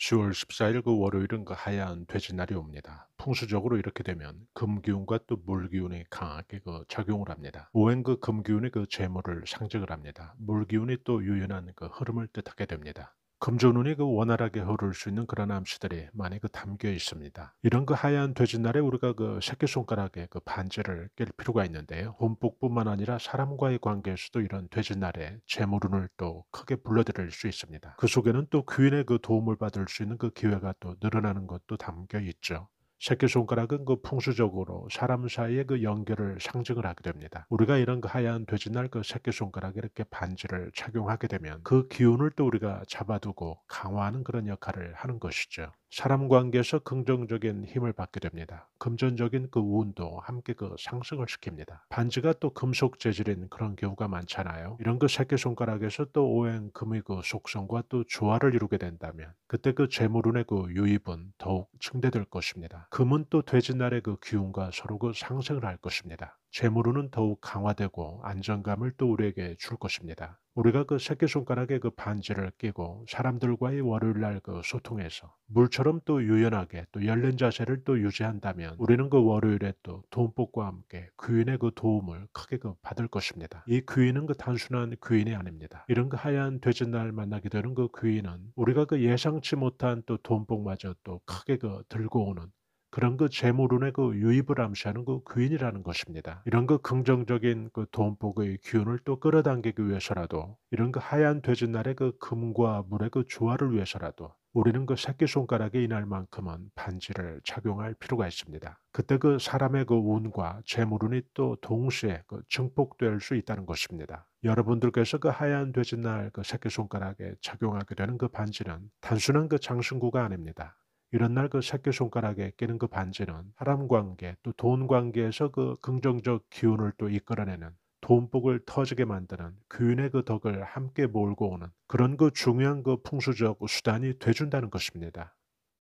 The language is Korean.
10월 14일 그 월요일은 그 하얀 돼지날이 옵니다. 풍수적으로 이렇게 되면 금기운과 또 물기운이 강하게 그 작용을 합니다. 오행 그 금기운이 그 재물을 상징을 합니다. 물기운이 또 유연한 그 흐름을 뜻하게 됩니다. 검정눈이 그 원활하게 흐를 수 있는 그런 암시들이 많이 그 담겨 있습니다. 이런 그 하얀 돼지날에 우리가 그 새끼손가락에 그 반지를 낄 필요가 있는데요. 혼복뿐만 아니라 사람과의 관계에서도 이런 돼지날에 재물운을 또 크게 불러들일 수 있습니다. 그 속에는 또 귀인의 그 도움을 받을 수 있는 그 기회가 또 늘어나는 것도 담겨 있죠. 새끼손가락은 그 풍수적으로 사람 사이의 그 연결을 상징을 하게 됩니다. 우리가 이런 그 하얀 돼지날 그 새끼손가락에 이렇게 반지를 착용하게 되면 그 기운을 또 우리가 잡아두고 강화하는 그런 역할을 하는 것이죠. 사람 관계에서 긍정적인 힘을 받게 됩니다. 금전적인 그 운도 함께 그 상승을 시킵니다. 반지가 또 금속 재질인 그런 경우가 많잖아요. 이런 그 새끼손가락에서 또 오행 금의 그 속성과 또 조화를 이루게 된다면 그때 그 재물운의 그 유입은 더욱 증대될 것입니다. 금은 또 돼지날의 그 기운과 서로 그 상승을 할 것입니다. 재물은 더욱 강화되고 안정감을 또 우리에게 줄 것입니다. 우리가 그 새끼손가락에 그 반지를 끼고 사람들과의 월요일날 그 소통에서 물처럼 또 유연하게 또 열린 자세를 또 유지한다면 우리는 그 월요일에 또 돈복과 함께 귀인의 그 도움을 크게 그 받을 것입니다. 이 귀인은 그 단순한 귀인이 아닙니다. 이런 그 하얀 돼지날 만나게 되는 그 귀인은 우리가 그 예상치 못한 또 돈복마저 또 크게 그 들고 오는 그런 그 재물운의 그 유입을 암시하는 그 귀인이라는 것입니다. 이런 그 긍정적인 그 돈복의 기운을 또 끌어당기기 위해서라도 이런 그 하얀 돼지날의 그 금과 물의 그 조화를 위해서라도 우리는 그 새끼손가락에 이날만큼은 반지를 착용할 필요가 있습니다. 그때 그 사람의 그 운과 재물운이 또 동시에 그 증폭될 수 있다는 것입니다. 여러분들께서 그 하얀 돼지날 그 새끼손가락에 착용하게 되는 그 반지는 단순한 그 장신구가 아닙니다. 이런 날 그 새끼손가락에 끼는 그 반지는 사람 관계 또 돈 관계에서 그 긍정적 기운을 또 이끌어내는 돈복을 터지게 만드는 균의그 덕을 함께 몰고 오는 그런 그 중요한 그 풍수적 수단이 돼준다는 것입니다.